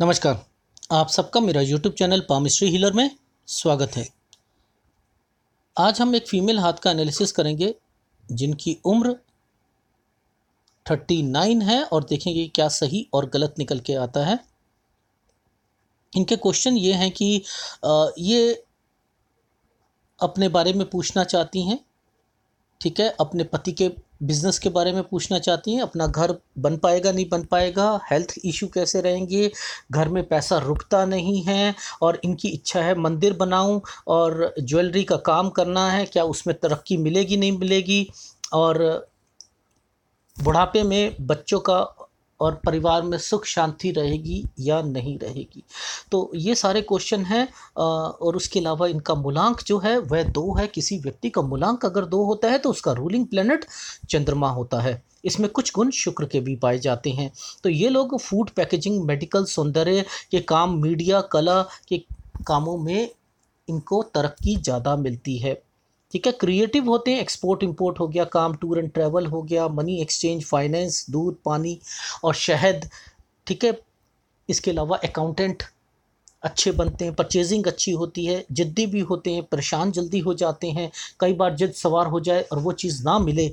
नमस्कार आप सबका मेरा यूट्यूब चैनल पामिस्ट्री हीलर में स्वागत है आज हम एक फीमेल हाथ का एनालिसिस करेंगे जिनकी उम्र थर्टी नाइन है और देखेंगे क्या सही और गलत निकल के आता है इनके क्वेश्चन ये हैं कि ये अपने बारे में पूछना चाहती हैं ठीक है अपने पति के बिज़नेस के बारे में पूछना चाहती हैं अपना घर बन पाएगा नहीं बन पाएगा हेल्थ इशू कैसे रहेंगे घर में पैसा रुकता नहीं है और इनकी इच्छा है मंदिर बनाऊं और ज्वेलरी का काम करना है क्या उसमें तरक्की मिलेगी नहीं मिलेगी और बुढ़ापे में बच्चों का और परिवार में सुख शांति रहेगी या नहीं रहेगी तो ये सारे क्वेश्चन हैं और उसके अलावा इनका मूलांक जो है वह दो है किसी व्यक्ति का मूलांक अगर दो होता है तो उसका रूलिंग प्लेनेट चंद्रमा होता है इसमें कुछ गुण शुक्र के भी पाए जाते हैं तो ये लोग फूड पैकेजिंग मेडिकल सौंदर्य के काम मीडिया कला के कामों में इनको तरक्की ज़्यादा मिलती है ठीक है क्रिएटिव होते हैं एक्सपोर्ट इंपोर्ट हो गया काम टूर एंड ट्रैवल हो गया मनी एक्सचेंज फाइनेंस दूध पानी और शहद ठीक है इसके अलावा अकाउंटेंट अच्छे बनते हैं परचेजिंग अच्छी होती है जिद्दी भी होते हैं परेशान जल्दी हो जाते हैं कई बार जिद सवार हो जाए और वो चीज़ ना मिले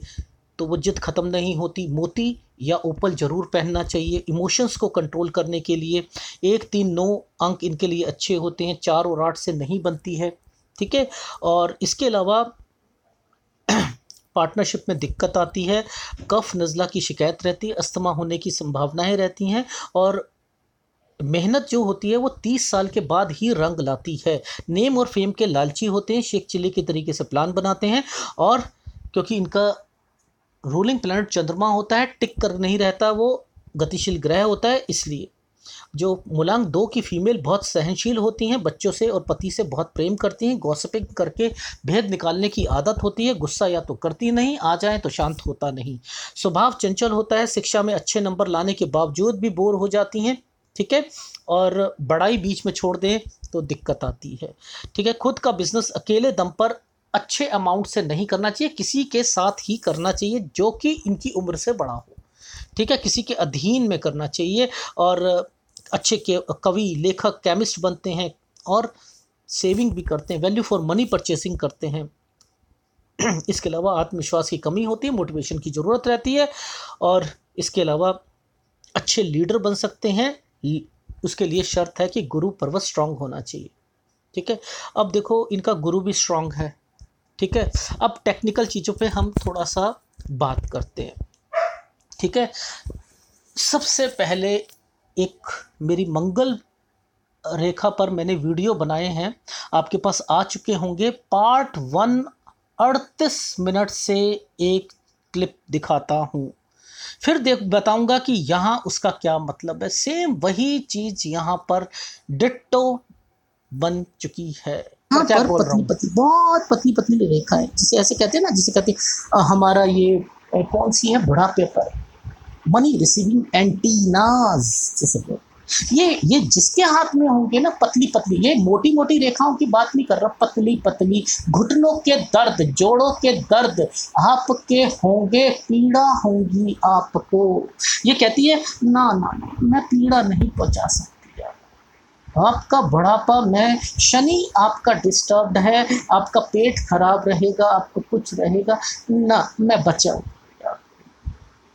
तो वो जिद ख़त्म नहीं होती मोती या ओपल ज़रूर पहनना चाहिए इमोशंस को कंट्रोल करने के लिए एक तीन नौ अंक इनके लिए अच्छे होते हैं चार और आठ से नहीं बनती है ठीक है और इसके अलावा पार्टनरशिप में दिक्कत आती है कफ नज़ला की शिकायत रहती है अस्थमा होने की संभावनाएं रहती हैं और मेहनत जो होती है वो तीस साल के बाद ही रंग लाती है नेम और फेम के लालची होते हैं शेख चिल्ली के तरीके से प्लान बनाते हैं और क्योंकि इनका रूलिंग प्लानट चंद्रमा होता है टिक कर नहीं रहता वो गतिशील ग्रह होता है इसलिए जो मूलांक दो की फीमेल बहुत सहनशील होती हैं बच्चों से और पति से बहुत प्रेम करती हैं गौसपिंग करके भेद निकालने की आदत होती है गुस्सा या तो करती नहीं आ जाए तो शांत होता नहीं स्वभाव चंचल होता है शिक्षा में अच्छे नंबर लाने के बावजूद भी बोर हो जाती हैं ठीक है और बड़ाई बीच में छोड़ दें तो दिक्कत आती है ठीक है खुद का बिजनेस अकेले दम पर अच्छे अमाउंट से नहीं करना चाहिए किसी के साथ ही करना चाहिए जो कि इनकी उम्र से बड़ा हो ठीक है किसी के अधीन में करना चाहिए और अच्छे कवि लेखक केमिस्ट बनते हैं और सेविंग भी करते हैं वैल्यू फॉर मनी परचेसिंग करते हैं इसके अलावा आत्मविश्वास की कमी होती है मोटिवेशन की ज़रूरत रहती है और इसके अलावा अच्छे लीडर बन सकते हैं उसके लिए शर्त है कि गुरु पर्वत स्ट्रांग होना चाहिए ठीक है अब देखो इनका गुरु भी स्ट्रांग है ठीक है अब टेक्निकल चीज़ों पे हम थोड़ा सा बात करते हैं ठीक है सबसे पहले एक मेरी मंगल रेखा पर मैंने वीडियो बनाए हैं आपके पास आ चुके होंगे पार्ट वन अड़तीस मिनट से एक क्लिप दिखाता हूँ फिर देख बताऊंगा कि यहाँ उसका क्या मतलब है सेम वही चीज यहाँ पर डिट्टो बन चुकी है यहाँ पर पत्नी पतली बहुत पतली पतली रेखा है जिसे ऐसे कहते हैं ना जिसे कहते हैं हमारा ये कौन सी है बुढ़ापे पर मनी रिसीविंग एंटीनाज जैसे सपोर्ट ये ये जिसके हाथ में होंगे ना पतली पतली ये मोटी मोटी रेखाओं की बात नहीं कर रहा पतली पतली घुटनों के दर्द जोड़ों के दर्द आपके होंगे पीड़ा होंगी आपको ये कहती है ना ना मैं पीड़ा नहीं पहुंचा सकती आपका बढ़ापा मैं शनि आपका डिस्टर्ब है आपका पेट खराब रहेगा आपको कुछ रहेगा ना मैं बचाऊँ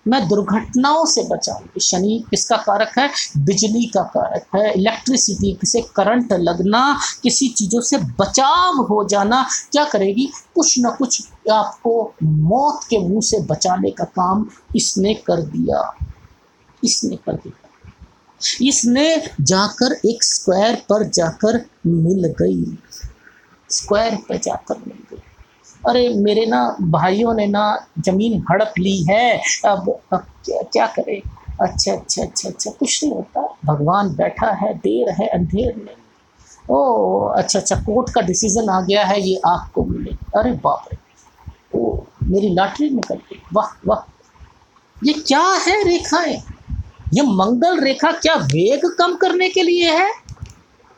मैं दुर्घटनाओं से बचाऊंगी शनि किसका कारक है बिजली का कारक है इलेक्ट्रिसिटी किसे करंट लगना किसी चीज़ों से बचाव हो जाना क्या करेगी कुछ ना कुछ आपको मौत के मुंह से बचाने का काम इसने कर दिया इसने कर दिया इसने जाकर एक स्क्वायर पर जाकर मिल गई स्क्वायर पर जाकर मिल गई अरे मेरे ना भाइयों ने ना ज़मीन हड़प ली है अब, अब क्या, क्या करें अच्छा अच्छा अच्छा अच्छा कुछ नहीं होता भगवान बैठा है देर है अंधेर में ओ अच्छा अच्छा कोर्ट का डिसीज़न आ गया है ये आपको मिले अरे बाप रे ओ मेरी लॉटरी निकल गई वाह वाह ये क्या है रेखाएं ये मंगल रेखा क्या वेग कम करने के लिए है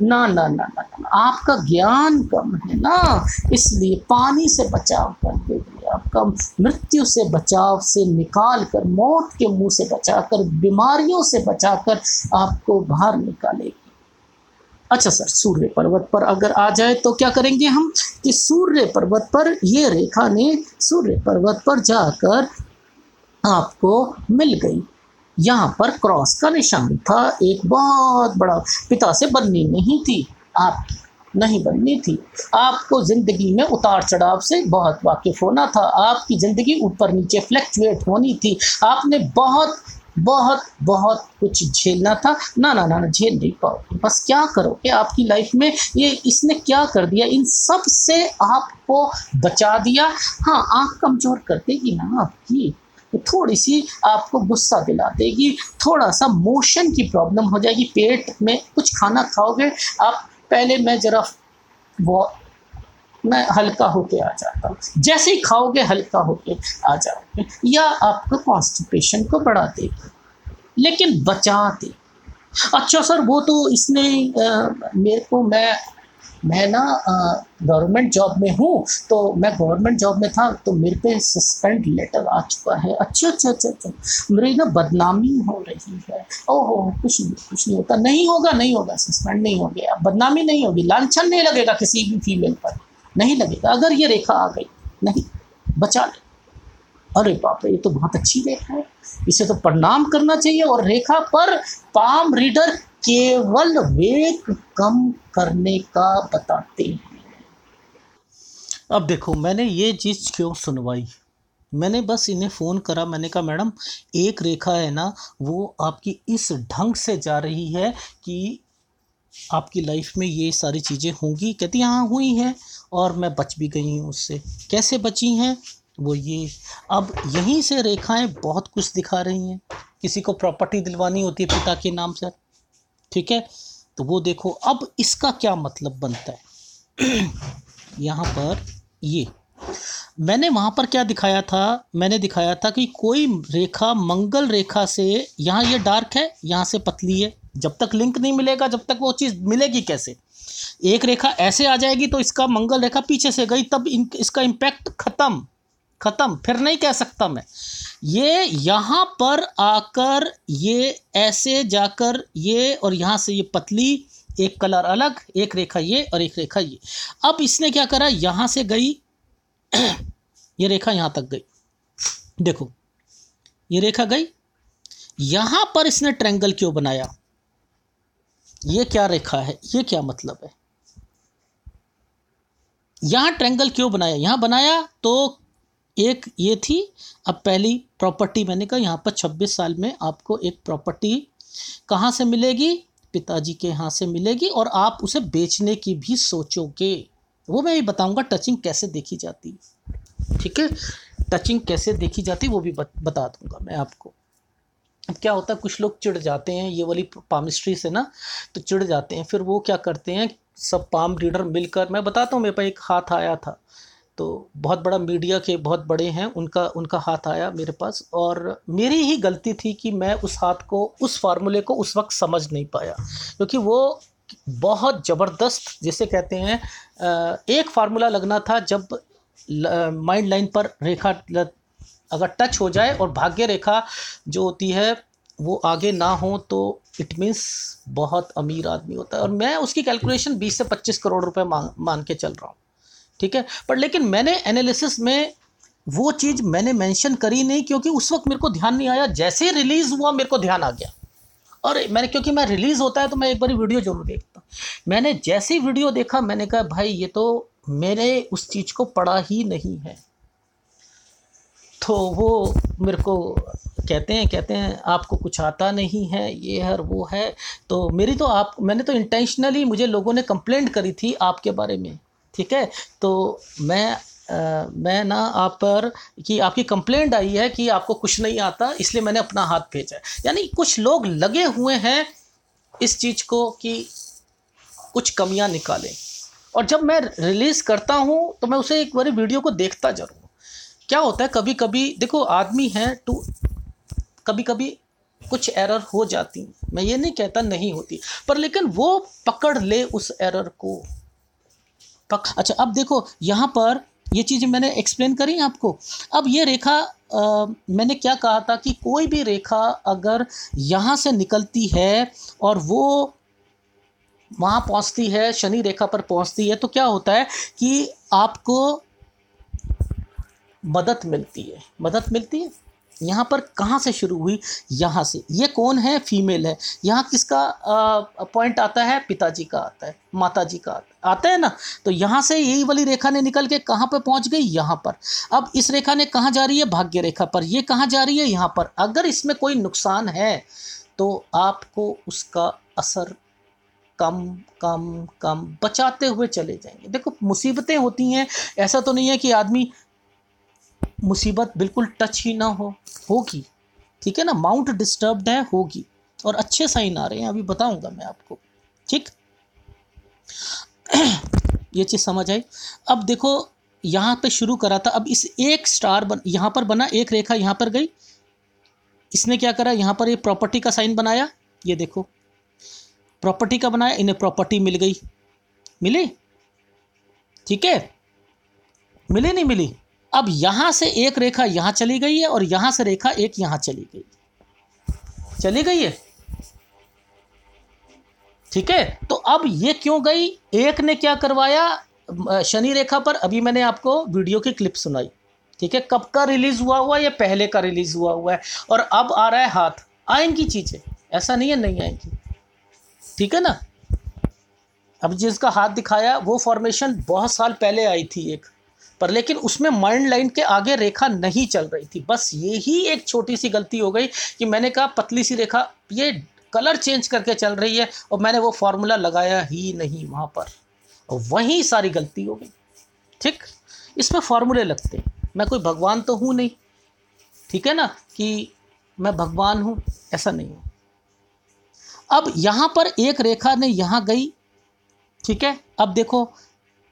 ना ना ना ना, ना। आपका ज्ञान कम है ना इसलिए पानी से बचाव कर हुए आपका मृत्यु से बचाव से निकाल कर मौत के मुंह से बचाकर बीमारियों से बचाकर आपको बाहर निकालेगी अच्छा सर सूर्य पर्वत पर अगर आ जाए तो क्या करेंगे हम कि सूर्य पर्वत पर ये रेखा ने सूर्य पर्वत पर जाकर आपको मिल गई यहाँ पर क्रॉस का निशान था एक बहुत बड़ा पिता से बननी नहीं थी आप नहीं बननी थी आपको ज़िंदगी में उतार चढ़ाव से बहुत वाकिफ होना था आपकी ज़िंदगी ऊपर नीचे फ्लैक्चुएट होनी थी आपने बहुत बहुत बहुत कुछ झेलना था ना ना ना ना झेल नहीं पाओ बस क्या करो कि आपकी लाइफ में ये इसने क्या कर दिया इन सब से आपको बचा दिया हाँ आँख कमज़ोर कर देगी ना आपकी थोड़ी सी आपको गुस्सा दिला देगी थोड़ा सा मोशन की प्रॉब्लम हो जाएगी पेट में कुछ खाना खाओगे आप पहले मैं ज़रा वो मैं हल्का होके आ जाता हूँ जैसे ही खाओगे हल्का होके आ जाओगे या आपको कॉन्स्टिपेशन को बढ़ा देगी लेकिन बचा दे अच्छा सर वो तो इसने आ, मेरे को मैं मैं ना गवर्नमेंट जॉब में हूँ तो मैं गवर्नमेंट जॉब में था तो मेरे पे सस्पेंड लेटर आ चुका है अच्छा अच्छा अच्छा अच्छा मेरी ना बदनामी हो रही है ओहो कुछ नहीं कुछ नहीं होता नहीं होगा नहीं होगा सस्पेंड नहीं हो गया बदनामी नहीं होगी लालछन नहीं लगेगा किसी भी फीमेल पर नहीं लगेगा अगर ये रेखा आ गई नहीं बचा ले अरे बाप ये तो बहुत अच्छी रेखा है इसे तो प्रणाम करना चाहिए और रेखा पर पाम रीडर केवल वेग कम करने का बताते हैं अब देखो मैंने ये चीज़ क्यों सुनवाई मैंने बस इन्हें फ़ोन करा मैंने कहा मैडम एक रेखा है ना वो आपकी इस ढंग से जा रही है कि आपकी लाइफ में ये सारी चीज़ें होंगी कहती हाँ हुई हैं और मैं बच भी गई हूँ उससे कैसे बची हैं वो ये अब यहीं से रेखाएं बहुत कुछ दिखा रही हैं किसी को प्रॉपर्टी दिलवानी होती है पिता के नाम से ठीक है तो वो देखो अब इसका क्या मतलब बनता है यहाँ पर ये मैंने वहाँ पर क्या दिखाया था मैंने दिखाया था कि कोई रेखा मंगल रेखा से यहाँ ये डार्क है यहाँ से पतली है जब तक लिंक नहीं मिलेगा जब तक वो चीज़ मिलेगी कैसे एक रेखा ऐसे आ जाएगी तो इसका मंगल रेखा पीछे से गई तब इन, इसका इम्पैक्ट ख़त्म ख़त्म फिर नहीं कह सकता मैं ये यहाँ पर आकर ये ऐसे जाकर ये और यहाँ से ये पतली एक कलर अलग एक रेखा ये और एक रेखा ये अब इसने क्या करा यहाँ से गई ये रेखा यहाँ तक गई देखो ये रेखा गई यहाँ पर इसने ट्रेंगल क्यों बनाया ये क्या रेखा है ये क्या मतलब है यहाँ ट्रेंगल क्यों बनाया यहाँ बनाया तो एक ये थी अब पहली प्रॉपर्टी मैंने कहा यहाँ पर 26 साल में आपको एक प्रॉपर्टी कहाँ से मिलेगी पिताजी के यहाँ से मिलेगी और आप उसे बेचने की भी सोचोगे वो मैं ये बताऊँगा टचिंग कैसे देखी जाती ठीक है टचिंग कैसे देखी जाती वो भी बता दूँगा मैं आपको अब क्या होता है कुछ लोग चिढ़ जाते हैं ये वाली पामिस्ट्री से ना तो चिढ़ जाते हैं फिर वो क्या करते हैं सब पाम रीडर मिलकर मैं बताता हूँ मेरे पास एक हाथ आया था तो बहुत बड़ा मीडिया के बहुत बड़े हैं उनका उनका हाथ आया मेरे पास और मेरी ही गलती थी कि मैं उस हाथ को उस फार्मूले को उस वक्त समझ नहीं पाया क्योंकि वो बहुत ज़बरदस्त जिसे कहते हैं एक फार्मूला लगना था जब माइंड लाइन पर रेखा अगर टच हो जाए और भाग्य रेखा जो होती है वो आगे ना हो तो इट मीन्स बहुत अमीर आदमी होता है और मैं उसकी कैलकुलेशन 20 से 25 करोड़ रुपए मान मान के चल रहा हूँ ठीक है पर लेकिन मैंने एनालिसिस में वो चीज़ मैंने मेंशन करी नहीं क्योंकि उस वक्त मेरे को ध्यान नहीं आया जैसे रिलीज़ हुआ मेरे को ध्यान आ गया और मैंने क्योंकि मैं रिलीज़ होता है तो मैं एक बार वीडियो जरूर देखता मैंने जैसे वीडियो देखा मैंने कहा भाई ये तो मैंने उस चीज़ को पढ़ा ही नहीं है तो वो मेरे को कहते हैं कहते हैं आपको कुछ आता नहीं है ये हर वो है तो मेरी तो आप मैंने तो इंटेंशनली मुझे लोगों ने कंप्लेंट करी थी आपके बारे में ठीक है तो मैं आ, मैं ना आप पर कि आपकी कंप्लेंट आई है कि आपको कुछ नहीं आता इसलिए मैंने अपना हाथ भेजा है यानी कुछ लोग लगे हुए हैं इस चीज़ को कि कुछ कमियां निकालें और जब मैं रिलीज़ करता हूँ तो मैं उसे एक बार वीडियो को देखता जरूर क्या होता है कभी कभी देखो आदमी है टू तो कभी कभी कुछ एरर हो जाती मैं ये नहीं कहता नहीं होती पर लेकिन वो पकड़ ले उस एरर को पक्ष अच्छा अब देखो यहाँ पर ये चीज़ें मैंने एक्सप्लेन करी आपको अब ये रेखा आ, मैंने क्या कहा था कि कोई भी रेखा अगर यहाँ से निकलती है और वो वहाँ पहुँचती है शनि रेखा पर पहुँचती है तो क्या होता है कि आपको मदद मिलती है मदद मिलती है यहाँ पर कहाँ से शुरू हुई यहाँ से ये कौन है फीमेल है यहाँ किसका पॉइंट आता है पिताजी का आता है माता जी का आता है ना तो यहाँ से यही वाली रेखा ने निकल के कहाँ पर पहुँच गई यहाँ पर अब इस रेखा ने कहाँ जा रही है भाग्य रेखा पर ये कहाँ जा रही है यहाँ पर अगर इसमें कोई नुकसान है तो आपको उसका असर कम कम कम बचाते हुए चले जाएंगे देखो मुसीबतें होती हैं ऐसा तो नहीं है कि आदमी मुसीबत बिल्कुल टच ही ना हो होगी ठीक है ना माउंट डिस्टर्ब्ड है होगी और अच्छे साइन आ रहे हैं अभी बताऊंगा मैं आपको ठीक ये चीज़ समझ आई अब देखो यहाँ पे शुरू करा था अब इस एक स्टार बन यहाँ पर बना एक रेखा यहाँ पर गई इसने क्या करा यहाँ पर ये प्रॉपर्टी का साइन बनाया ये देखो प्रॉपर्टी का बनाया इन्हें प्रॉपर्टी मिल गई मिली ठीक है मिली नहीं मिली अब यहाँ से एक रेखा यहाँ चली गई है और यहाँ से रेखा एक यहाँ चली गई चली गई है ठीक है तो अब ये क्यों गई एक ने क्या करवाया शनि रेखा पर अभी मैंने आपको वीडियो की क्लिप सुनाई ठीक है कब का रिलीज हुआ हुआ या पहले का रिलीज हुआ हुआ है और अब आ रहा है हाथ आएंगी चीज़ें ऐसा नहीं है नहीं आएंगी ठीक है ना अब जिसका हाथ दिखाया वो फॉर्मेशन बहुत साल पहले आई थी एक पर लेकिन उसमें मर्न लाइन के आगे रेखा नहीं चल रही थी बस यही एक छोटी सी गलती हो गई कि मैंने कहा पतली सी रेखा ये कलर चेंज करके चल रही है और मैंने वो फॉर्मूला लगाया ही नहीं वहाँ पर और वहीं सारी गलती हो गई ठीक इसमें फॉर्मूले लगते हैं मैं कोई भगवान तो हूँ नहीं ठीक है ना कि मैं भगवान हूँ ऐसा नहीं हूँ अब यहाँ पर एक रेखा ने यहाँ गई ठीक है अब देखो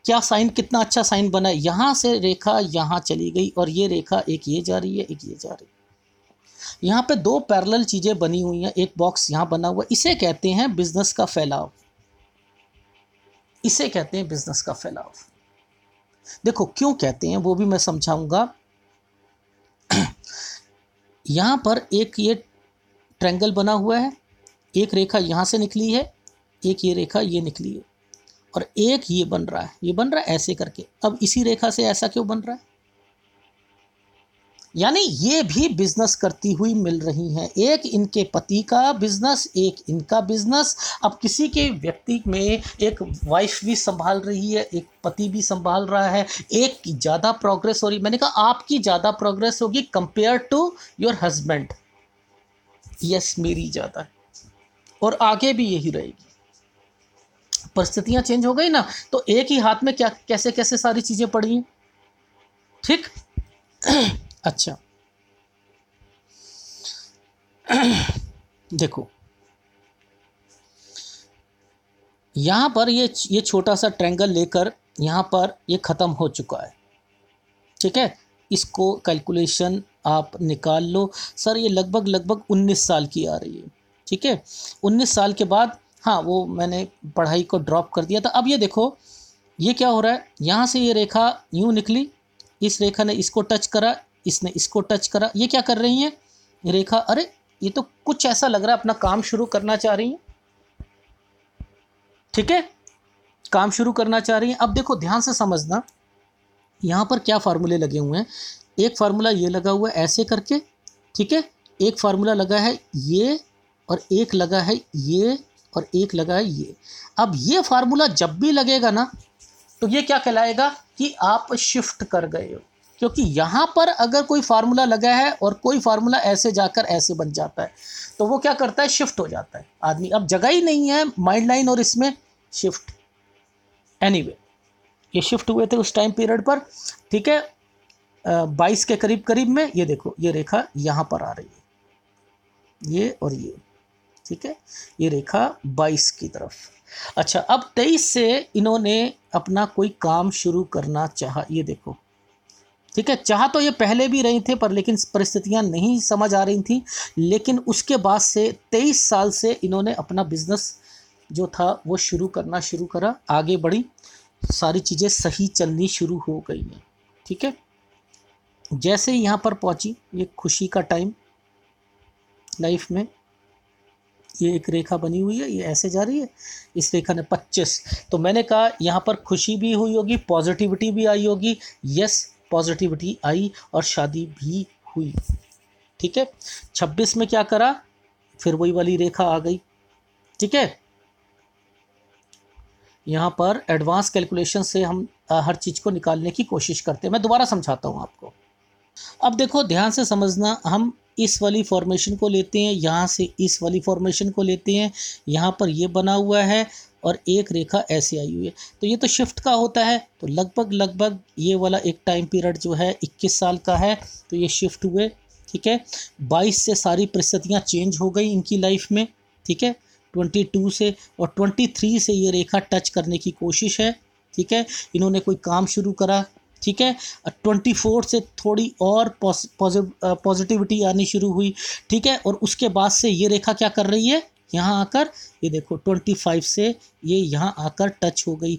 क्या साइन कितना अच्छा साइन बना है यहाँ से रेखा यहाँ चली गई और ये रेखा एक ये जा रही है एक ये जा रही है यहाँ पे दो पैरेलल चीज़ें बनी हुई हैं एक बॉक्स यहाँ बना हुआ इसे कहते हैं बिजनेस का फैलाव इसे कहते हैं बिजनेस का फैलाव देखो क्यों कहते हैं वो भी मैं समझाऊंगा यहाँ पर एक ये ट्रैंगल बना हुआ है एक रेखा यहाँ से निकली है एक ये रेखा ये निकली है और एक ये बन रहा है ये बन रहा है ऐसे करके अब इसी रेखा से ऐसा क्यों बन रहा है यानी ये भी बिजनेस करती हुई मिल रही हैं एक इनके पति का बिजनेस एक इनका बिजनेस अब किसी के व्यक्ति में एक वाइफ भी संभाल रही है एक पति भी संभाल रहा है एक की ज़्यादा प्रोग्रेस हो रही मैंने कहा आपकी ज़्यादा प्रोग्रेस होगी compare to your husband yes मेरी ज़्यादा और आगे भी यही रहेगी परिस्थितियां चेंज हो गई ना तो एक ही हाथ में क्या कैसे कैसे सारी चीज़ें पड़ी ठीक अच्छा देखो यहां पर ये ये छोटा सा ट्रैंगल लेकर यहां पर ये ख़त्म हो चुका है ठीक है इसको कैलकुलेशन आप निकाल लो सर ये लगभग लगभग 19 साल की आ रही है ठीक है 19 साल के बाद हाँ वो मैंने पढ़ाई को ड्रॉप कर दिया था अब ये देखो ये क्या हो रहा है यहाँ से ये रेखा यूँ निकली इस रेखा ने इसको टच करा इसने इसको टच करा ये क्या कर रही हैं रेखा अरे ये तो कुछ ऐसा लग रहा है अपना काम शुरू करना चाह रही हैं ठीक है काम शुरू करना चाह रही हैं अब देखो ध्यान से समझना यहाँ पर क्या फार्मूले लगे हुए हैं एक फार्मूला ये लगा हुआ है ऐसे करके ठीक है एक फार्मूला लगा है ये और एक लगा है ये और एक लगा है ये अब ये फार्मूला जब भी लगेगा ना तो ये क्या कहलाएगा कि आप शिफ्ट कर गए हो क्योंकि यहाँ पर अगर कोई फार्मूला लगा है और कोई फार्मूला ऐसे जाकर ऐसे बन जाता है तो वो क्या करता है शिफ्ट हो जाता है आदमी अब जगह ही नहीं है माइंड लाइन और इसमें शिफ्ट एनी anyway, ये शिफ्ट हुए थे उस टाइम पीरियड पर ठीक है बाईस के करीब करीब में ये देखो ये रेखा यहाँ पर आ रही है ये और ये ठीक है ये रेखा बाईस की तरफ अच्छा अब तेईस से इन्होंने अपना कोई काम शुरू करना चाह ये देखो ठीक है चाह तो ये पहले भी रही थे पर लेकिन परिस्थितियां नहीं समझ आ रही थी लेकिन उसके बाद से तेईस साल से इन्होंने अपना बिजनेस जो था वो शुरू करना शुरू करा आगे बढ़ी सारी चीज़ें सही चलनी शुरू हो गई हैं ठीक है जैसे ही यहाँ पर पहुँची ये खुशी का टाइम लाइफ में ये एक रेखा बनी हुई है ये ऐसे जा रही है इस रेखा ने पच्चीस तो मैंने कहा यहाँ पर खुशी भी हुई होगी पॉजिटिविटी भी आई होगी यस पॉजिटिविटी आई और शादी भी हुई ठीक है छब्बीस में क्या करा फिर वही वाली रेखा आ गई ठीक है यहाँ पर एडवांस कैलकुलेशन से हम हर चीज़ को निकालने की कोशिश करते हैं मैं दोबारा समझाता हूँ आपको अब देखो ध्यान से समझना हम इस वाली फॉर्मेशन को लेते हैं यहाँ से इस वाली फॉर्मेशन को लेते हैं यहाँ पर ये बना हुआ है और एक रेखा ऐसे आई हुई है तो ये तो शिफ्ट का होता है तो लगभग लगभग ये वाला एक टाइम पीरियड जो है 21 साल का है तो ये शिफ्ट हुए ठीक है 22 से सारी परिस्थितियाँ चेंज हो गई इनकी लाइफ में ठीक है 22 से और 23 से ये रेखा टच करने की कोशिश है ठीक है इन्होंने कोई काम शुरू करा ठीक है ट्वेंटी uh, फोर से थोड़ी और पॉजिटिविटी uh, आनी शुरू हुई ठीक है और उसके बाद से ये रेखा क्या कर रही है यहाँ आकर ये देखो ट्वेंटी फाइव से ये यहाँ आकर टच हो गई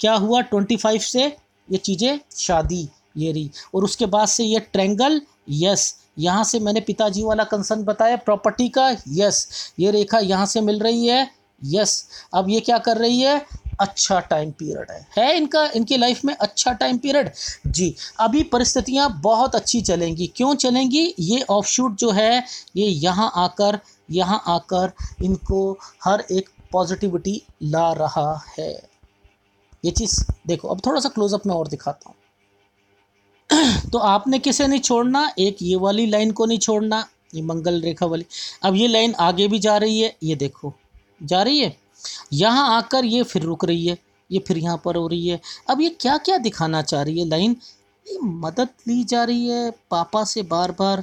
क्या हुआ ट्वेंटी फाइव से ये चीज़ें शादी ये रही और उसके बाद से ये ट्रेंगल यस यहाँ से मैंने पिताजी वाला कंसर्न बताया प्रॉपर्टी का यस ये रेखा यहाँ से मिल रही है यस अब ये क्या कर रही है अच्छा टाइम पीरियड है है इनका इनकी लाइफ में अच्छा टाइम पीरियड जी अभी परिस्थितियाँ बहुत अच्छी चलेंगी क्यों चलेंगी ये ऑफशूट जो है ये यहाँ आकर यहाँ आकर इनको हर एक पॉजिटिविटी ला रहा है ये चीज़ देखो अब थोड़ा सा क्लोजअप में और दिखाता हूँ तो आपने किसे नहीं छोड़ना एक ये वाली लाइन को नहीं छोड़ना ये मंगल रेखा वाली अब ये लाइन आगे भी जा रही है ये देखो जा रही है यहाँ आकर ये फिर रुक रही है ये फिर यहाँ पर हो रही है अब ये क्या क्या दिखाना चाह रही है लाइन ये मदद ली जा रही है पापा से बार बार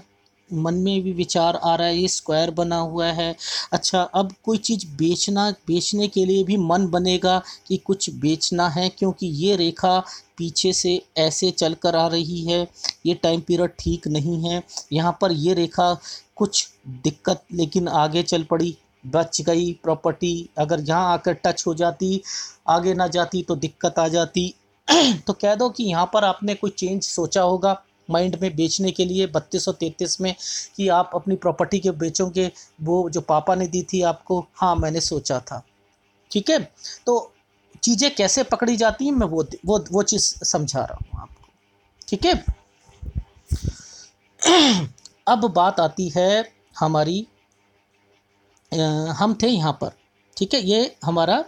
मन में भी विचार आ रहा है ये स्क्वायर बना हुआ है अच्छा अब कोई चीज़ बेचना बेचने के लिए भी मन बनेगा कि कुछ बेचना है क्योंकि ये रेखा पीछे से ऐसे चल कर आ रही है ये टाइम पीरियड ठीक नहीं है यहाँ पर ये रेखा कुछ दिक्कत लेकिन आगे चल पड़ी बच गई प्रॉपर्टी अगर यहाँ आकर टच हो जाती आगे ना जाती तो दिक्कत आ जाती तो कह दो कि यहाँ पर आपने कोई चेंज सोचा होगा माइंड में बेचने के लिए बत्तीस सौ तैंतीस में कि आप अपनी प्रॉपर्टी के बेचोगे वो जो पापा ने दी थी आपको हाँ मैंने सोचा था ठीक है तो चीज़ें कैसे पकड़ी जाती हैं मैं वो वो वो चीज़ समझा रहा हूँ आपको ठीक है अब बात आती है हमारी हम थे यहाँ पर ठीक है ये हमारा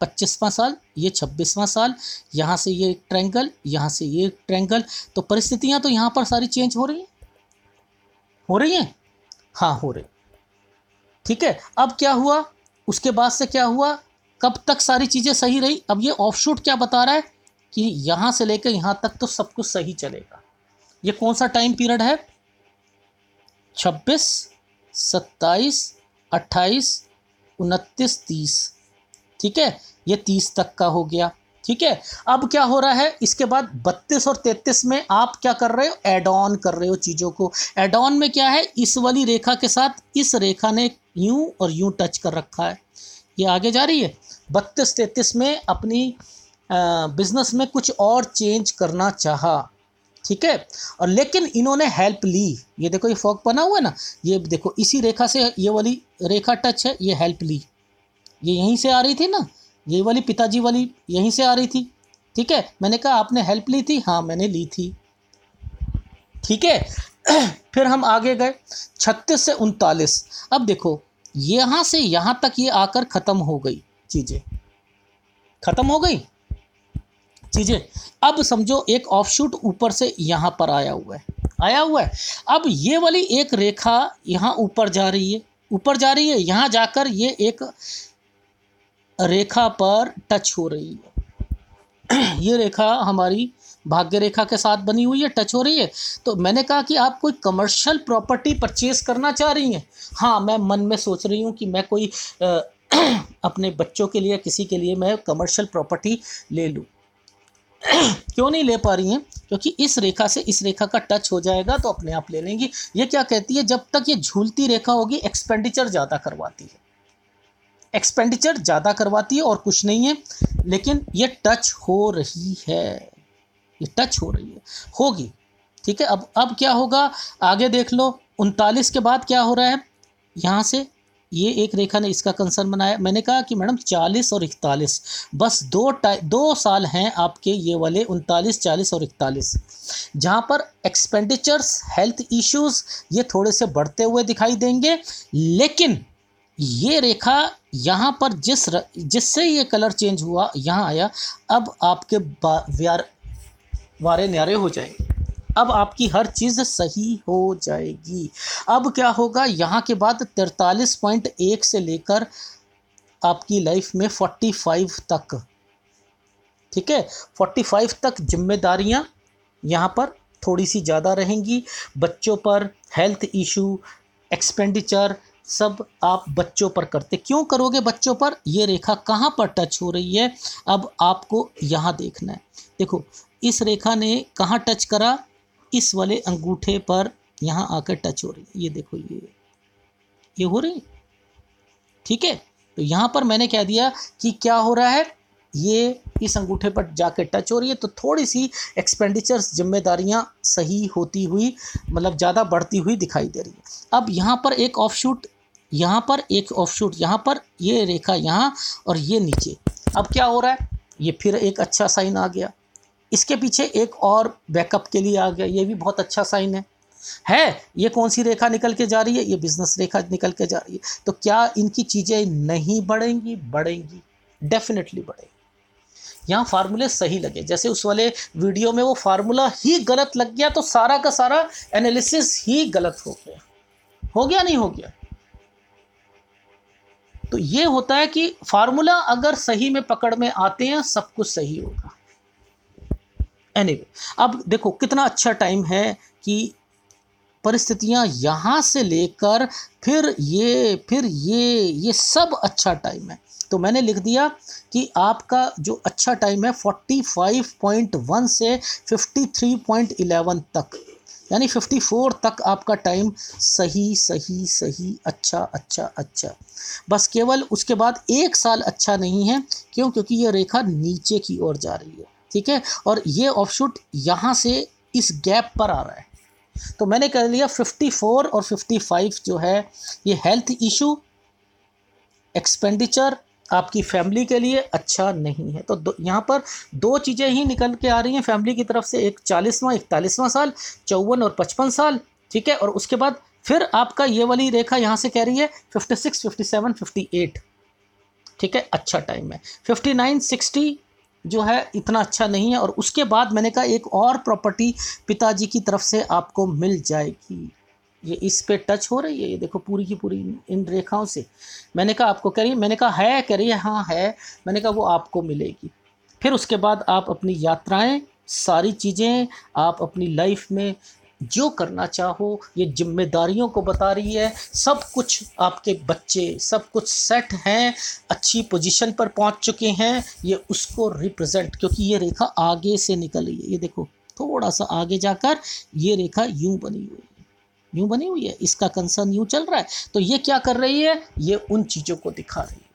पच्चीसवां साल ये छब्बीसवां साल यहाँ से ये ट्रैंगल यहाँ से ये ट्रैंगल तो परिस्थितियाँ तो यहाँ पर सारी चेंज हो रही हैं हो रही हैं हाँ हो रही ठीक है अब क्या हुआ उसके बाद से क्या हुआ कब तक सारी चीज़ें सही रही अब ये ऑफशूट क्या बता रहा है कि यहाँ से लेकर यहाँ तक तो सब कुछ सही चलेगा ये कौन सा टाइम पीरियड है छब्बीस सत्ताईस अट्ठाईस उनतीस तीस ठीक है ये तीस तक का हो गया ठीक है अब क्या हो रहा है इसके बाद बत्तीस और तैतीस में आप क्या कर रहे हो एड ऑन कर रहे हो चीज़ों को एड ऑन में क्या है इस वाली रेखा के साथ इस रेखा ने यूं और यूं टच कर रखा है ये आगे जा रही है बत्तीस तैतीस में अपनी बिजनेस में कुछ और चेंज करना चाहा ठीक है और लेकिन इन्होंने हेल्प ली ये देखो ये फॉक बना हुआ है ना ये देखो इसी रेखा से ये वाली रेखा टच है ये हेल्प ली ये यहीं से आ रही थी ना ये वाली पिताजी वाली यहीं से आ रही थी ठीक है मैंने कहा आपने हेल्प ली थी हाँ मैंने ली थी ठीक है फिर हम आगे गए छत्तीस से उनतालीस अब देखो यहाँ से यहाँ तक ये आकर ख़त्म हो गई चीज़ें ख़त्म हो गई चीज़ें अब समझो एक ऑफ शूट ऊपर से यहाँ पर आया हुआ है आया हुआ है अब ये वाली एक रेखा यहाँ ऊपर जा रही है ऊपर जा रही है यहाँ जाकर ये एक रेखा पर टच हो रही है ये रेखा हमारी भाग्य रेखा के साथ बनी हुई है टच हो रही है तो मैंने कहा कि आप कोई कमर्शियल प्रॉपर्टी परचेज करना चाह रही हैं हाँ मैं मन में सोच रही हूँ कि मैं कोई आ, अपने बच्चों के लिए किसी के लिए मैं कमर्शियल प्रॉपर्टी ले लूँ क्यों नहीं ले पा रही हैं क्योंकि इस रेखा से इस रेखा का टच हो जाएगा तो अपने आप ले लेंगी ये क्या कहती है जब तक ये झूलती रेखा होगी एक्सपेंडिचर ज़्यादा करवाती है एक्सपेंडिचर ज़्यादा करवाती है और कुछ नहीं है लेकिन ये टच हो रही है ये टच हो रही है होगी ठीक है अब अब क्या होगा आगे देख लो उनतालीस के बाद क्या हो रहा है यहाँ से ये एक रेखा ने इसका कंसर्न बनाया मैंने कहा कि मैडम चालीस और इकतालीस बस दो दो साल हैं आपके ये वाले उनतालीस चालीस और इकतालीस जहाँ पर एक्सपेंडिचर्स हेल्थ इश्यूज ये थोड़े से बढ़ते हुए दिखाई देंगे लेकिन ये रेखा यहाँ पर जिस र, जिससे ये कलर चेंज हुआ यहाँ आया अब आपके वारे न्यारे हो जाएंगे अब आपकी हर चीज़ सही हो जाएगी अब क्या होगा यहाँ के बाद तिरतालीस पॉइंट एक से लेकर आपकी लाइफ में फोर्टी फाइव तक ठीक है फोर्टी फाइव तक जिम्मेदारियाँ यहाँ पर थोड़ी सी ज़्यादा रहेंगी बच्चों पर हेल्थ इशू एक्सपेंडिचर सब आप बच्चों पर करते क्यों करोगे बच्चों पर ये रेखा कहाँ पर टच हो रही है अब आपको यहाँ देखना है देखो इस रेखा ने कहाँ टच करा इस वाले अंगूठे पर यहाँ आकर टच हो रही है ये देखो ये ये हो रही ठीक है तो यहाँ पर मैंने कह दिया कि क्या हो रहा है ये इस अंगूठे पर जाकर टच हो रही है तो थोड़ी सी एक्सपेंडिचर्स जिम्मेदारियां सही होती हुई मतलब ज़्यादा बढ़ती हुई दिखाई दे रही है अब यहाँ पर एक ऑफ शूट यहाँ पर एक ऑफ शूट यहाँ पर ये रेखा यहाँ और ये नीचे अब क्या हो रहा है ये फिर एक अच्छा साइन आ गया इसके पीछे एक और बैकअप के लिए आ गया ये भी बहुत अच्छा साइन है है ये कौन सी रेखा निकल के जा रही है ये बिजनेस रेखा निकल के जा रही है तो क्या इनकी चीज़ें नहीं बढ़ेंगी बढ़ेंगी डेफिनेटली बढ़ेंगी यहाँ फार्मूले सही लगे जैसे उस वाले वीडियो में वो फार्मूला ही गलत लग गया तो सारा का सारा एनालिसिस ही गलत हो गया हो गया नहीं हो गया तो ये होता है कि फार्मूला अगर सही में पकड़ में आते हैं सब कुछ सही होगा एनीवे anyway, अब देखो कितना अच्छा टाइम है कि परिस्थितियाँ यहाँ से लेकर फिर ये फिर ये ये सब अच्छा टाइम है तो मैंने लिख दिया कि आपका जो अच्छा टाइम है 45.1 से 53.11 तक यानी 54 तक आपका टाइम सही सही सही अच्छा अच्छा अच्छा बस केवल उसके बाद एक साल अच्छा नहीं है क्यों क्योंकि ये रेखा नीचे की ओर जा रही है ठीक है और ये ऑफ शूट यहाँ से इस गैप पर आ रहा है तो मैंने कर लिया 54 और 55 जो है ये हेल्थ इशू एक्सपेंडिचर आपकी फैमिली के लिए अच्छा नहीं है तो यहाँ पर दो चीज़ें ही निकल के आ रही हैं फैमिली की तरफ से एक चालीसवाँ इकतालीसवां साल चौवन और पचपन साल ठीक है और उसके बाद फिर आपका ये वाली रेखा यहाँ से कह रही है fifty six fifty seven fifty eight ठीक है अच्छा टाइम है फिफ्टी नाइन सिक्सटी जो है इतना अच्छा नहीं है और उसके बाद मैंने कहा एक और प्रॉपर्टी पिताजी की तरफ से आपको मिल जाएगी ये इस पे टच हो रही है ये देखो पूरी की पूरी इन रेखाओं से मैंने कहा आपको कह रही मैंने कहा है कह रही है हाँ है मैंने कहा वो आपको मिलेगी फिर उसके बाद आप अपनी यात्राएं सारी चीज़ें आप अपनी लाइफ में जो करना चाहो ये जिम्मेदारियों को बता रही है सब कुछ आपके बच्चे सब कुछ सेट हैं अच्छी पोजीशन पर पहुंच चुके हैं ये उसको रिप्रेजेंट क्योंकि ये रेखा आगे से निकल रही है ये देखो थोड़ा सा आगे जाकर ये रेखा यूं बनी हुई है यूं बनी हुई है इसका कंसर्न यूं चल रहा है तो ये क्या कर रही है ये उन चीज़ों को दिखा रही है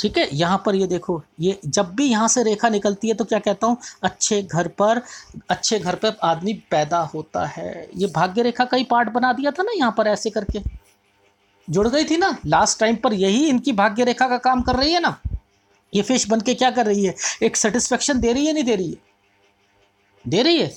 ठीक है यहाँ पर ये देखो ये जब भी यहाँ से रेखा निकलती है तो क्या कहता हूँ अच्छे घर पर अच्छे घर पर आदमी पैदा होता है ये भाग्य रेखा का ही पार्ट बना दिया था ना यहाँ पर ऐसे करके जुड़ गई थी ना लास्ट टाइम पर यही इनकी भाग्य रेखा का काम कर रही है ना ये फिश बन के क्या कर रही है एक सेटिस्फेक्शन दे रही है नहीं दे रही है दे रही है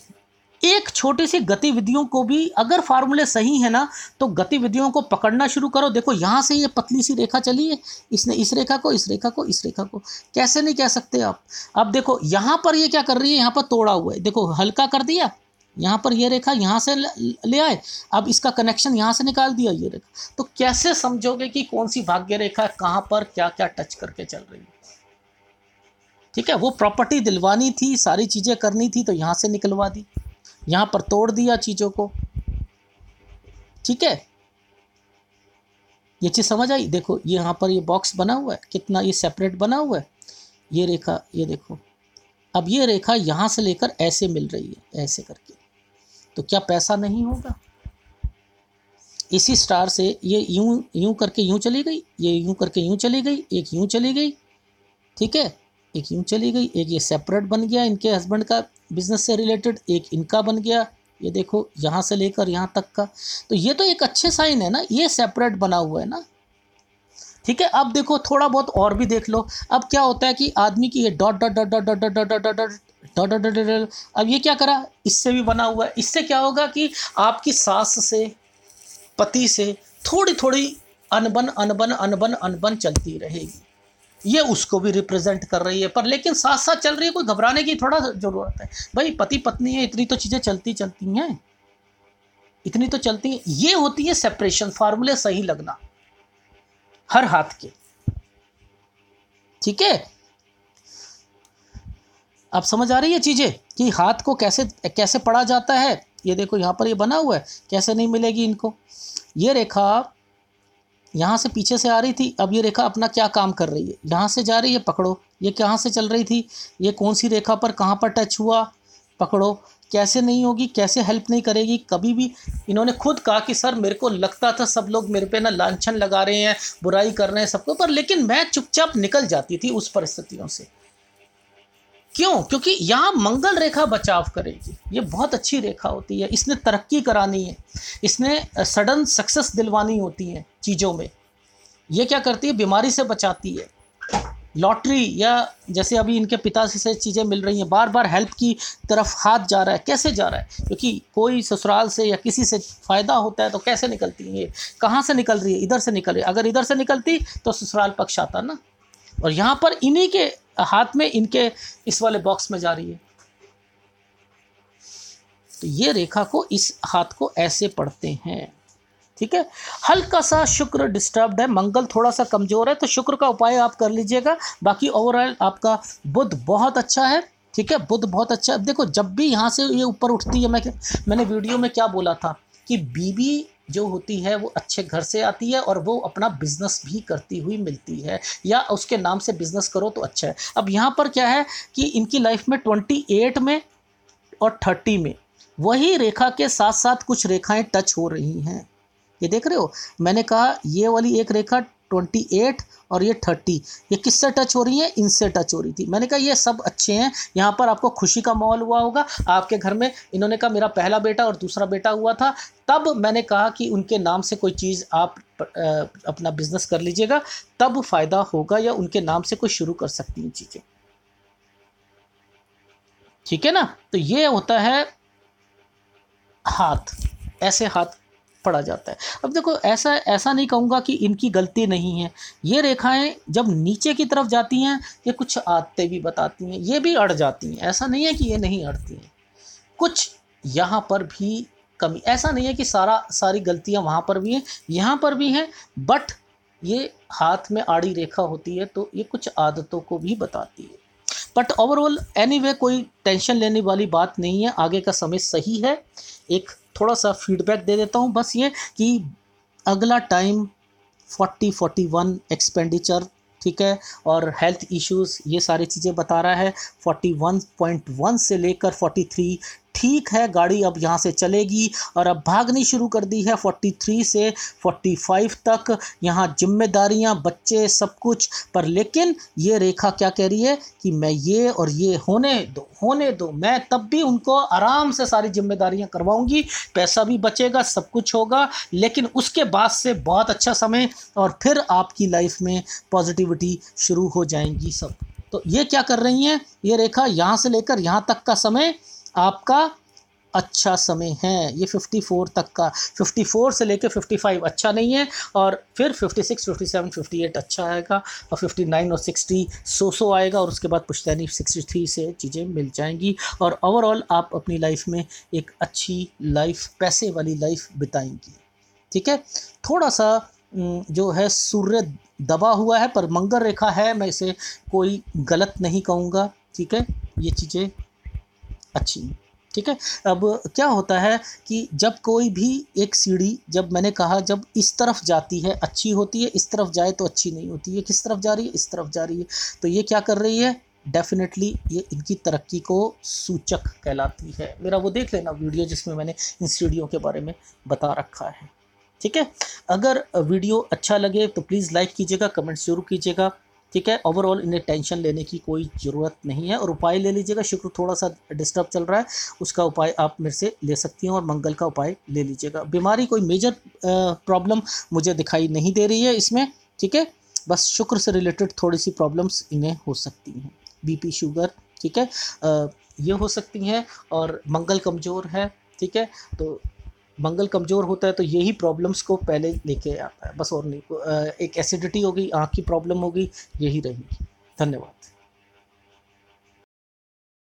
एक छोटे सी गतिविधियों को भी अगर फार्मूले सही है ना तो गतिविधियों को पकड़ना शुरू करो देखो यहाँ से ये पतली सी रेखा चली है इसने इस रेखा को इस रेखा को इस रेखा को कैसे नहीं कह सकते आप अब देखो यहाँ पर ये क्या कर रही है यहाँ पर तोड़ा हुआ है देखो हल्का कर दिया यहाँ पर ये रेखा यहाँ से ले आए अब इसका कनेक्शन यहाँ से निकाल दिया ये रेखा तो कैसे समझोगे कि कौन सी भाग्य रेखा कहाँ पर क्या क्या टच करके चल रही है ठीक है वो प्रॉपर्टी दिलवानी थी सारी चीज़ें करनी थी तो यहाँ से निकलवा दी यहाँ पर तोड़ दिया चीज़ों को ठीक है ये चीज़ समझ आई देखो ये यहाँ पर ये बॉक्स बना हुआ है कितना ये सेपरेट बना हुआ है ये रेखा ये देखो अब ये रेखा यहाँ से लेकर ऐसे मिल रही है ऐसे करके तो क्या पैसा नहीं होगा इसी स्टार से ये यूं यूं करके यूं चली गई ये यूं करके यूं चली गई एक यूं चली गई ठीक है एक यूँ चली गई एक ये सेपरेट बन गया इनके हस्बैंड का बिजनेस से रिलेटेड एक इनका बन गया ये देखो यहाँ से लेकर यहाँ तक का तो ये तो एक अच्छे साइन है ना ये सेपरेट बना हुआ है ना ठीक है अब देखो थोड़ा बहुत और भी देख लो अब क्या होता है कि आदमी की ये dot dot dot dot dot dot dot dot dot dot dot dot dot अब ये क्या करा इससे भी बना हुआ है इससे क्या होगा कि आपकी सास से पति से थोड़ी थोड़ी अनबन अनबन अनबन अनबन चलती रहेगी ये उसको भी रिप्रेजेंट कर रही है पर लेकिन साथ साथ चल रही है कोई घबराने की थोड़ा ज़रूरत है भाई पति पत्नी है इतनी तो चीज़ें चलती चलती हैं इतनी तो चलती है ये होती है सेपरेशन फार्मूले सही लगना हर हाथ के ठीक है आप समझ आ रही है चीज़ें कि हाथ को कैसे कैसे पढ़ा जाता है ये देखो यहां पर ये बना हुआ है कैसे नहीं मिलेगी इनको ये रेखा यहाँ से पीछे से आ रही थी अब ये रेखा अपना क्या काम कर रही है यहाँ से जा रही है पकड़ो ये कहाँ से चल रही थी ये कौन सी रेखा पर कहाँ पर टच हुआ पकड़ो कैसे नहीं होगी कैसे हेल्प नहीं करेगी कभी भी इन्होंने खुद कहा कि सर मेरे को लगता था सब लोग मेरे पे ना लांछन लगा रहे हैं बुराई कर रहे हैं सबको पर लेकिन मैं चुपचाप निकल जाती थी उस परिस्थितियों से क्यों क्योंकि यहाँ मंगल रेखा बचाव करेगी ये बहुत अच्छी रेखा होती है इसने तरक्की करानी है इसने सडन सक्सेस दिलवानी होती है चीज़ों में ये क्या करती है बीमारी से बचाती है लॉटरी या जैसे अभी इनके पिता से चीज़ें मिल रही हैं बार बार हेल्प की तरफ हाथ जा रहा है कैसे जा रहा है क्योंकि कोई ससुराल से या किसी से फ़ायदा होता है तो कैसे निकलती है ये कहाँ से निकल रही है इधर से निकल रही है अगर इधर से निकलती तो ससुराल पक्ष आता ना और यहाँ पर इन्हीं के हाथ में इनके इस वाले बॉक्स में जा रही है तो ये रेखा को इस हाथ को ऐसे पढ़ते हैं ठीक है हल्का सा शुक्र डिस्टर्ब्ड है मंगल थोड़ा सा कमज़ोर है तो शुक्र का उपाय आप कर लीजिएगा बाकी ओवरऑल आपका बुध बहुत अच्छा है ठीक है बुध बहुत अच्छा है देखो जब भी यहाँ से ये ऊपर उठती है मैं मैंने वीडियो में क्या बोला था कि बीबी जो होती है वो अच्छे घर से आती है और वो अपना बिजनेस भी करती हुई मिलती है या उसके नाम से बिजनेस करो तो अच्छा है अब यहाँ पर क्या है कि इनकी लाइफ में ट्वेंटी एट में और थर्टी में वही रेखा के साथ साथ कुछ रेखाएं टच हो रही हैं ये देख रहे हो मैंने कहा ये वाली एक रेखा ट्वेंटी एट और ये थर्टी ये किससे टच हो रही है इनसे टच हो रही थी मैंने कहा ये सब अच्छे हैं यहाँ पर आपको खुशी का माहौल हुआ होगा आपके घर में इन्होंने कहा मेरा पहला बेटा और दूसरा बेटा हुआ था तब मैंने कहा कि उनके नाम से कोई चीज़ आप अपना बिजनेस कर लीजिएगा तब फ़ायदा होगा या उनके नाम से कोई शुरू कर सकती हैं चीज़ें ठीक है ना तो ये होता है हाथ ऐसे हाथ पड़ा जाता है अब देखो ऐसा ऐसा नहीं कहूँगा कि इनकी गलती नहीं है ये रेखाएँ जब नीचे की तरफ जाती हैं ये कुछ आदतें भी बताती हैं ये भी अड़ जाती हैं ऐसा नहीं है कि ये नहीं अड़ती हैं कुछ यहाँ पर भी कमी ऐसा नहीं है कि सारा सारी गलतियाँ वहाँ पर भी हैं यहाँ पर भी हैं बट ये हाथ में आड़ी रेखा होती है तो ये कुछ आदतों को भी बताती है बट ओवरऑल एनी वे कोई टेंशन लेने वाली बात नहीं है आगे का समय सही है एक थोड़ा सा फीडबैक दे देता हूँ बस ये कि अगला time forty forty one expenditure ठीक है और हेल्थ इश्यूज ये सारी चीज़ें बता रहा है 41.1 से लेकर थ्री ठीक है गाड़ी अब यहाँ से चलेगी और अब भागनी शुरू कर दी है 43 से 45 तक यहाँ जिम्मेदारियाँ बच्चे सब कुछ पर लेकिन ये रेखा क्या कह रही है कि मैं ये और ये होने दो होने दो मैं तब भी उनको आराम से सारी जिम्मेदारियाँ करवाऊँगी पैसा भी बचेगा सब कुछ होगा लेकिन उसके बाद से बहुत अच्छा समय और फिर आपकी लाइफ में पॉजिटिविटी शुरू हो जाएंगी सब तो ये क्या कर रही हैं ये रेखा यहाँ से लेकर यहाँ तक का समय आपका अच्छा समय है ये 54 तक का 54 से लेकर 55 अच्छा नहीं है और फिर 56, 57, 58 अच्छा आएगा और 59 और 60 सो सो आएगा और उसके बाद पुश्तैनी 63 से चीज़ें मिल जाएंगी और ओवरऑल आप अपनी लाइफ में एक अच्छी लाइफ पैसे वाली लाइफ बिताएंगी ठीक है थोड़ा सा जो है सूर्य दबा हुआ है पर मंगल रेखा है मैं इसे कोई गलत नहीं कहूँगा ठीक है ये चीज़ें अच्छी ठीक है अब क्या होता है कि जब कोई भी एक सीढ़ी जब मैंने कहा जब इस तरफ जाती है अच्छी होती है इस तरफ जाए तो अच्छी नहीं होती है किस तरफ जा रही है इस तरफ जा रही है तो ये क्या कर रही है डेफिनेटली ये इनकी तरक्की को सूचक कहलाती है मेरा वो देख लेना वीडियो जिसमें मैंने इन सीढ़ियों के बारे में बता रखा है ठीक है अगर वीडियो अच्छा लगे तो प्लीज़ लाइक कीजिएगा कमेंट जरूर कीजिएगा ठीक है ओवरऑल इन्हें टेंशन लेने की कोई ज़रूरत नहीं है और उपाय ले लीजिएगा शुक्र थोड़ा सा डिस्टर्ब चल रहा है उसका उपाय आप मेरे से ले सकती हैं और मंगल का उपाय ले लीजिएगा बीमारी कोई मेजर प्रॉब्लम मुझे दिखाई नहीं दे रही है इसमें ठीक है बस शुक्र से रिलेटेड थोड़ी सी प्रॉब्लम्स इन्हें हो सकती हैं बीपी शुगर ठीक है आ, ये हो सकती हैं और मंगल कमज़ोर है ठीक है तो मंगल कमज़ोर होता है तो यही प्रॉब्लम्स को पहले लेके आता है बस और नहीं एक एसिडिटी होगी आँख की प्रॉब्लम होगी यही रहेगी धन्यवाद